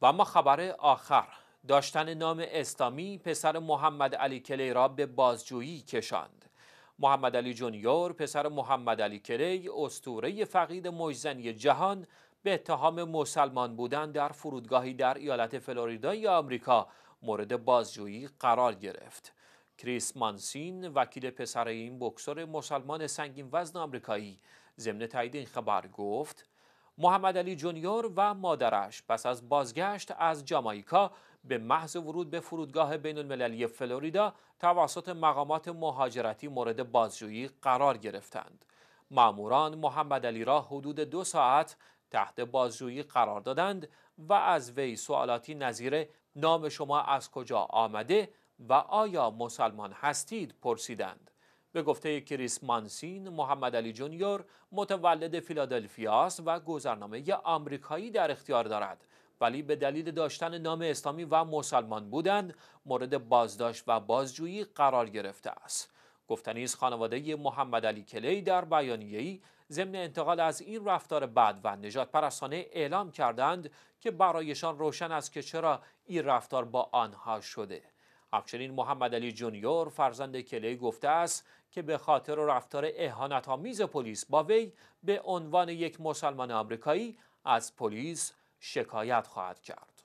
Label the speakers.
Speaker 1: و اما خبر آخر داشتن نام اسلامی پسر محمد علی کلی را به بازجویی کشاند محمد علی جونیور پسر محمد علی کلی استوره فقید مجزنی جهان به اتهام مسلمان بودن در فرودگاهی در ایالت فلوریدا فلوریدای آمریکا مورد بازجویی قرار گرفت کریس مانسین وکیل پسر این بکسور مسلمان سنگین وزن آمریکایی ضمن تایید این خبر گفت محمد علی جونیور و مادرش پس از بازگشت از جامایکا به محض ورود به فرودگاه بین المللی فلوریدا توسط مقامات مهاجرتی مورد بازجویی قرار گرفتند. ماموران محمد علی را حدود دو ساعت تحت بازجویی قرار دادند و از وی سوالاتی نظیر نام شما از کجا آمده و آیا مسلمان هستید پرسیدند. به گفته کریس مانسین محمد علی جونیور متولد فیلادلفیا است و گذرنامه آمریکایی در اختیار دارد ولی به دلیل داشتن نام اسلامی و مسلمان بودن مورد بازداشت و بازجویی قرار گرفته است گفتنی است خانواده محمد علی کلی در بیانیه‌ای ضمن انتقال از این رفتار بد و نجات پرستانه اعلام کردند که برایشان روشن است که چرا این رفتار با آنها شده همچنین محمد علی جونیور فرزند کلی گفته است که به خاطر رفتار اهانت‌آمیز پلیس با وی به عنوان یک مسلمان آمریکایی از پلیس شکایت خواهد کرد.